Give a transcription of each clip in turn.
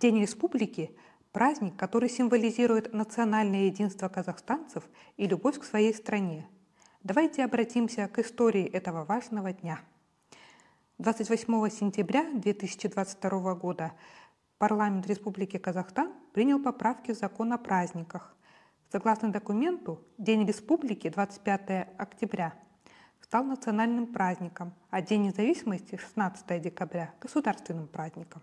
День республики – праздник, который символизирует национальное единство казахстанцев и любовь к своей стране. Давайте обратимся к истории этого важного дня. 28 сентября 2022 года парламент Республики Казахстан принял поправки в закон о праздниках. Согласно документу, День Республики 25 октября стал национальным праздником, а День независимости 16 декабря – государственным праздником.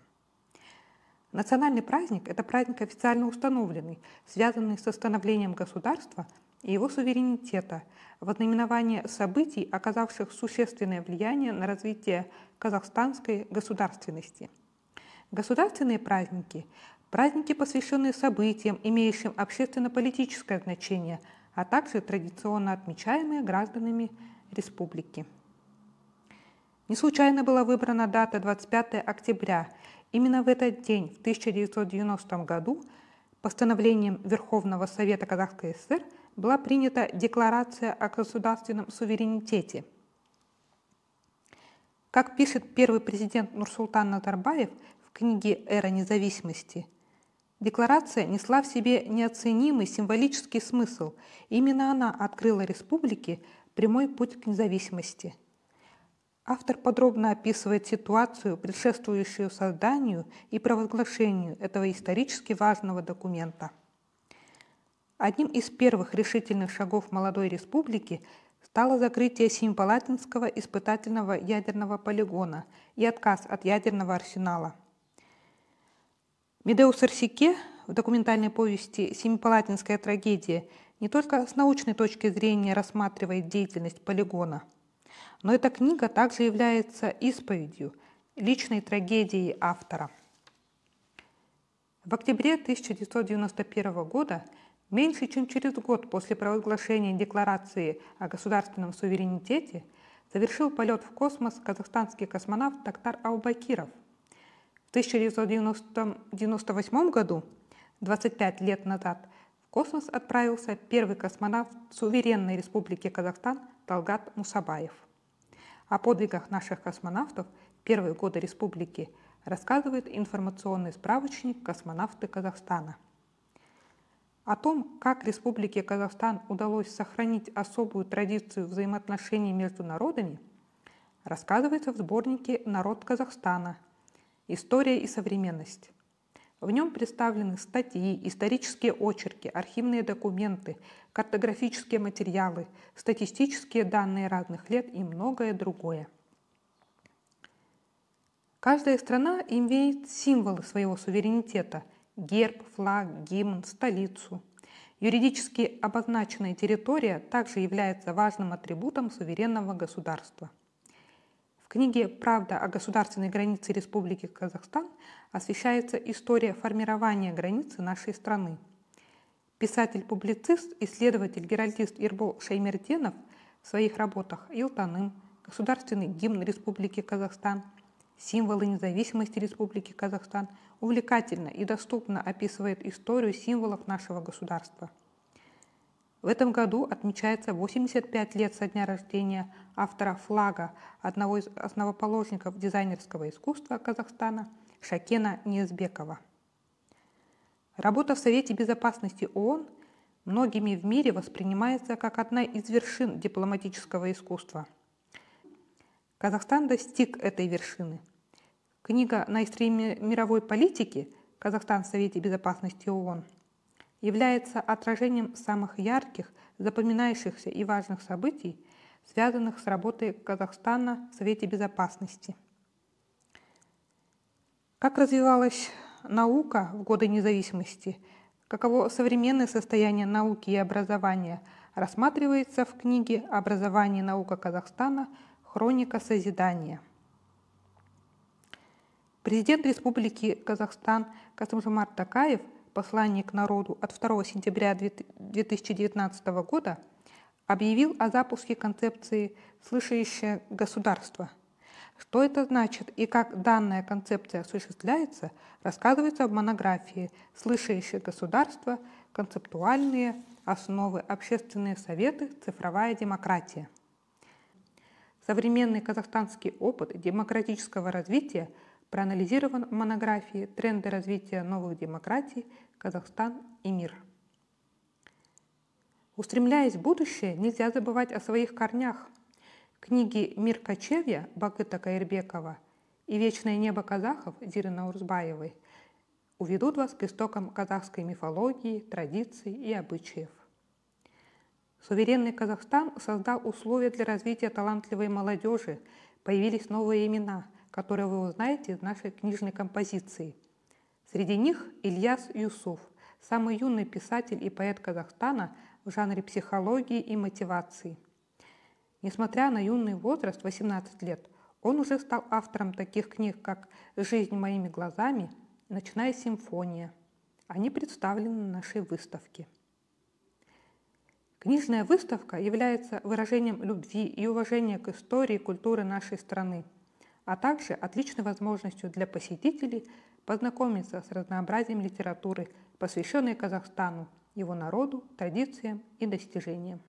Национальный праздник – это праздник официально установленный, связанный со становлением государства и его суверенитета, в одноименовании событий, оказавших существенное влияние на развитие казахстанской государственности. Государственные праздники – праздники, посвященные событиям, имеющим общественно-политическое значение, а также традиционно отмечаемые гражданами республики. Не случайно была выбрана дата 25 октября – Именно в этот день, в 1990 году, постановлением Верховного Совета Казахской ССР была принята Декларация о государственном суверенитете. Как пишет первый президент Нурсултан Назарбаев в книге «Эра независимости», Декларация несла в себе неоценимый символический смысл. Именно она открыла республике прямой путь к независимости – Автор подробно описывает ситуацию, предшествующую созданию и провозглашению этого исторически важного документа. Одним из первых решительных шагов молодой республики стало закрытие Симпалатинского испытательного ядерного полигона и отказ от ядерного арсенала. Медеус Арсике в документальной повести «Семипалатинская трагедия» не только с научной точки зрения рассматривает деятельность полигона – но эта книга также является исповедью личной трагедии автора. В октябре 1991 года, меньше чем через год после провозглашения Декларации о государственном суверенитете, совершил полет в космос казахстанский космонавт Тактар Аубакиров. В 1998 году, 25 лет назад, в космос отправился первый космонавт Суверенной Республики Казахстан Талгат Мусабаев – о подвигах наших космонавтов первые годы республики рассказывает информационный справочник «Космонавты Казахстана». О том, как Республике Казахстан удалось сохранить особую традицию взаимоотношений между народами, рассказывается в сборнике «Народ Казахстана. История и современность». В нем представлены статьи, исторические очерки, архивные документы, картографические материалы, статистические данные разных лет и многое другое. Каждая страна имеет символы своего суверенитета – герб, флаг, гимн, столицу. Юридически обозначенная территория также является важным атрибутом суверенного государства – книге «Правда о государственной границе Республики Казахстан» освещается история формирования границы нашей страны. Писатель-публицист, исследователь, геральдист Ирбол Шаймерденов в своих работах «Илтаным», «Государственный гимн Республики Казахстан», «Символы независимости Республики Казахстан» увлекательно и доступно описывает историю символов нашего государства – в этом году отмечается 85 лет со дня рождения автора «Флага», одного из основоположников дизайнерского искусства Казахстана Шакена Неизбекова. Работа в Совете Безопасности ООН многими в мире воспринимается как одна из вершин дипломатического искусства. Казахстан достиг этой вершины. Книга «На истории мировой политики. Казахстан в Совете Безопасности ООН» является отражением самых ярких, запоминающихся и важных событий, связанных с работой Казахстана в Совете Безопасности. Как развивалась наука в годы независимости, каково современное состояние науки и образования, рассматривается в книге «Образование и наука Казахстана. Хроника созидания». Президент Республики Казахстан касым Касымжамар Такаев – послании к народу от 2 сентября 2019 года объявил о запуске концепции «слышащее государство». Что это значит и как данная концепция осуществляется, рассказывается в монографии «Слышащее государство. Концептуальные основы. Общественные советы. Цифровая демократия». Современный казахстанский опыт демократического развития – проанализирован в монографии «Тренды развития новых демократий. Казахстан и мир». Устремляясь в будущее, нельзя забывать о своих корнях. Книги «Мир кочевья» Бакыта Каирбекова и «Вечное небо казахов» Зирина Урзбаевой уведут вас к истокам казахской мифологии, традиций и обычаев. Суверенный Казахстан создал условия для развития талантливой молодежи, появились новые имена – которые вы узнаете из нашей книжной композиции. Среди них Ильяс Юсуф, самый юный писатель и поэт Казахстана в жанре психологии и мотивации. Несмотря на юный возраст, 18 лет, он уже стал автором таких книг, как «Жизнь моими глазами», «Ночная симфония». Они представлены на нашей выставке. Книжная выставка является выражением любви и уважения к истории и культуре нашей страны – а также отличной возможностью для посетителей познакомиться с разнообразием литературы, посвященной Казахстану, его народу, традициям и достижениям.